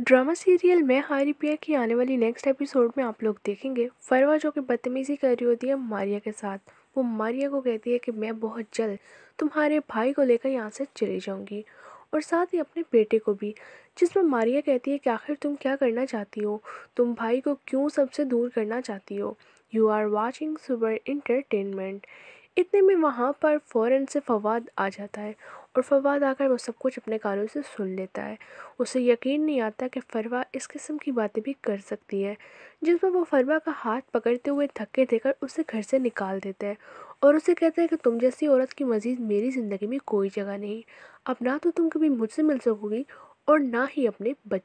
drama serial में हारी पिया की आने वाली नेक्स्ट एपिसोड में आप लोग देखेंगे फरवा जो कि बदतमीज़ी कर रही होती है मारिया के साथ वो मारिया को कहती है कि मैं बहुत जल्द तुम्हारे भाई को लेकर यहाँ से चली जाऊँगी और साथ ही अपने बेटे को भी जिसमें मारिया कहती है कि आखिर तुम क्या करना चाहती हो तुम भाई को क्यों सबसे दूर करना चाहती हो you are watching super entertainment इतने में वहाँ पर फ़ौरन से फ़वाद आ जाता है और फ़वाद आकर वो सब कुछ अपने कानों से सुन लेता है उसे यकीन नहीं आता कि फ़रवा इस किस्म की बातें भी कर सकती है जिस पर वो फ़रवा का हाथ पकड़ते हुए धक्के देकर उसे घर से निकाल देता है और उसे कहता है कि तुम जैसी औरत की मज़ीद मेरी ज़िंदगी में कोई जगह नहीं अब ना तो तुम कभी मुझसे मिल सकोगी और ना ही अपने बच्चे